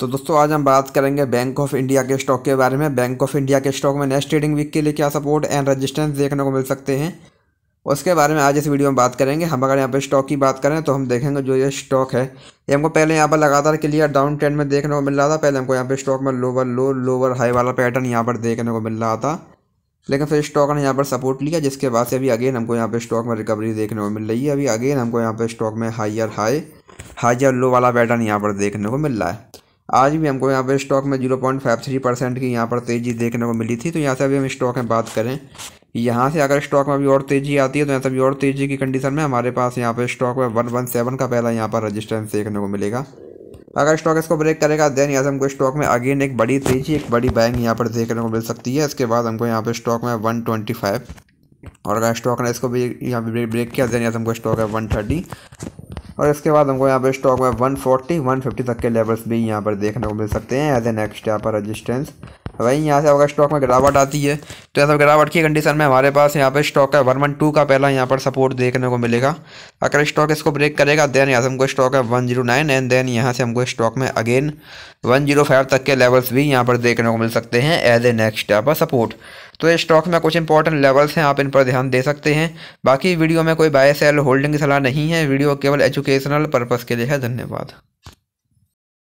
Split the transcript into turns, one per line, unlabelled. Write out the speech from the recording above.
तो दोस्तों आज हम बात करेंगे बैंक ऑफ इंडिया के स्टॉक के बारे में बैंक ऑफ इंडिया के स्टॉक में नेक्स्ट ट्रेडिंग वीक के लिए क्या सपोर्ट एंड रेजिस्टेंस देखने को मिल सकते हैं उसके बारे में आज इस वीडियो में बात करेंगे हम अगर यहाँ पर स्टॉक की बात करें तो हम देखेंगे जो ये स्टॉक है ये हमको पहले यहाँ पर लगातार क्लियर डाउन ट्रेंड में देखने को मिल रहा था पहले हमको यहाँ पे स्टॉक में लोअर लो लोअर हाई वाला पैटर्न यहाँ पर देखने को मिल रहा था लेकिन फिर स्टॉक ने यहाँ पर सपोर्ट लिया जिसके बाद से अभी अगेन हमको यहाँ पर स्टॉक में रिकवरी देखने को मिल रही है अभी अगेन हमको यहाँ पे स्टॉक में हाइयर हाई हाइयर लो वाला पैटर्न यहाँ पर देखने को मिल रहा है आज भी हमको यहाँ पर स्टॉक में zero point five three percent की यहाँ पर तेज़ी देखने को मिली थी तो यहाँ से अभी हम स्टॉक में बात करें यहाँ से अगर स्टॉक में अभी और तेज़ी आती है तो यहाँ से अभी और तेज़ी की कंडीशन में हमारे पास यहाँ पर स्टॉक में वन वन सेवन का पहला यहाँ पर रजिस्टेंस देखने को मिलेगा अगर स्टॉक इसको ब्रेक करेगा देन यहाँ से हमको स्टॉक में अगेन एक बड़ी तेज़ी एक बड़ी बैंक यहाँ पर देखने को मिल सकती है इसके बाद हमको यहाँ पर स्टॉक में वन ट्वेंटी फाइव और अगर स्टॉक ने इसको भी यहाँ पर ब्रेक किया देन यहाँ हमको स्टॉक है वन थर्टी और इसके बाद हमको यहाँ पर स्टॉक में 140, 150 तक के लेवल्स भी यहाँ पर देखने को मिल सकते हैं एज ए नेक्स्ट यहाँ पर रजिस्टेंस वहीं यहाँ से अगर स्टॉक में गिरावट आती है तो ऐसा गिरावट की कंडीशन में हमारे पास यहाँ पर स्टॉक है वन वन टू का पहला यहाँ पर सपोर्ट देखने को मिलेगा अगर स्टॉक इसको ब्रेक करेगा देन यहाँ से हमको स्टॉक है one zero nine and then यहाँ से हमको स्टॉक में अगेन वन जीरो फाइव तक के लेवल्स भी यहाँ पर देखने को मिल सकते हैं एज ए नेक्स्ट यहाँ पर सपोर्ट तो ये स्टॉक में कुछ इंपॉर्टेंट लेवल्स हैं आप इन पर ध्यान दे सकते हैं बाकी वीडियो में कोई बाय सेल होल्डिंग की सलाह नहीं है वीडियो केवल एजुकेशनल पर्पज़ के लिए है धन्यवाद